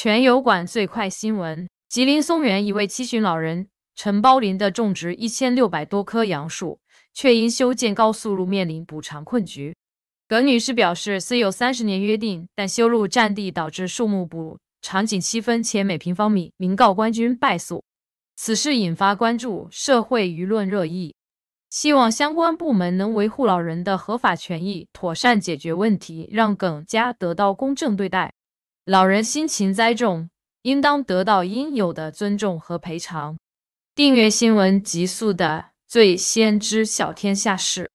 全油管最快新闻：吉林松原一位七旬老人承包林的种植一千六百多棵杨树，却因修建高速路面临补偿困局。耿女士表示，虽有三十年约定，但修路占地导致树木补偿仅七分且每平方米，民告官军败诉。此事引发关注，社会舆论热议，希望相关部门能维护老人的合法权益，妥善解决问题，让耿家得到公正对待。老人辛勤栽种，应当得到应有的尊重和赔偿。订阅新闻，极速的最先知晓天下事。